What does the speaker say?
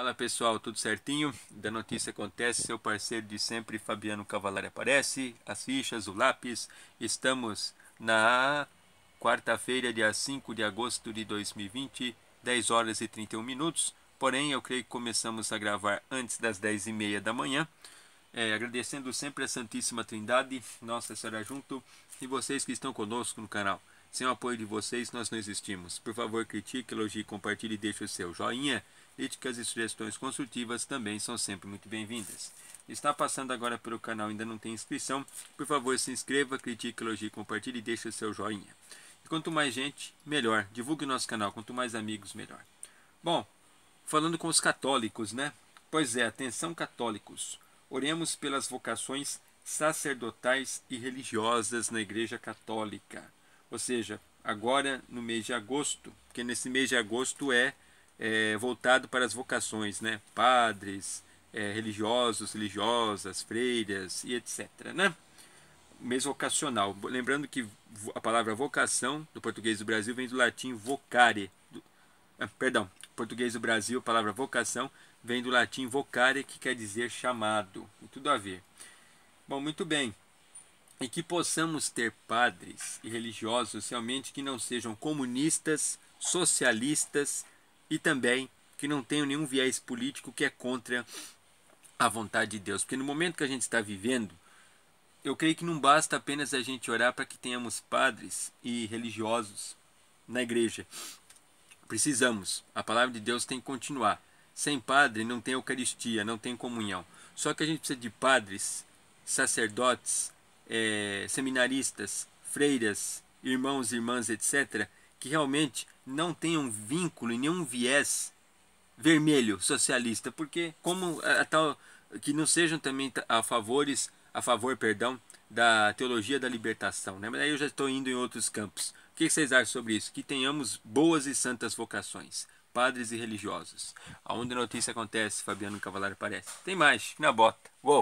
Fala pessoal, tudo certinho? Da notícia acontece, seu parceiro de sempre, Fabiano Cavalari aparece, as fichas, o lápis. Estamos na quarta-feira, dia 5 de agosto de 2020, 10 horas e 31 minutos. Porém, eu creio que começamos a gravar antes das 10 e meia da manhã. É, agradecendo sempre a Santíssima Trindade, Nossa Senhora junto e vocês que estão conosco no canal. Sem o apoio de vocês, nós não existimos. Por favor, critique, elogie, compartilhe e deixe o seu joinha. Críticas e sugestões construtivas também são sempre muito bem-vindas. Está passando agora pelo canal ainda não tem inscrição, por favor se inscreva, critique, elogie, compartilhe e deixe o seu joinha. E quanto mais gente, melhor. Divulgue o nosso canal, quanto mais amigos, melhor. Bom, falando com os católicos, né? Pois é, atenção católicos. Oremos pelas vocações sacerdotais e religiosas na Igreja Católica. Ou seja, agora no mês de agosto, porque nesse mês de agosto é é, voltado para as vocações, né? Padres, é, religiosos, religiosas, freiras e etc. Né? Mês vocacional. Lembrando que a palavra vocação do português do Brasil vem do latim vocare. Do, ah, perdão, português do Brasil, a palavra vocação vem do latim vocare, que quer dizer chamado. tudo a ver. Bom, muito bem. E que possamos ter padres e religiosos realmente que não sejam comunistas, socialistas, e também que não tenham nenhum viés político que é contra a vontade de Deus. Porque no momento que a gente está vivendo, eu creio que não basta apenas a gente orar para que tenhamos padres e religiosos na igreja. Precisamos. A palavra de Deus tem que continuar. Sem padre não tem Eucaristia, não tem comunhão. Só que a gente precisa de padres, sacerdotes, é, seminaristas, freiras, irmãos, irmãs, etc., que realmente não tenham vínculo e nenhum viés vermelho socialista, porque como a, é, é tal que não sejam também a favores, a favor, perdão, da teologia da libertação, né? Mas aí eu já estou indo em outros campos. O que vocês acham sobre isso? Que tenhamos boas e santas vocações, padres e religiosos. Aonde a notícia acontece, Fabiano Cavalari aparece. Tem mais, na bota. Uou!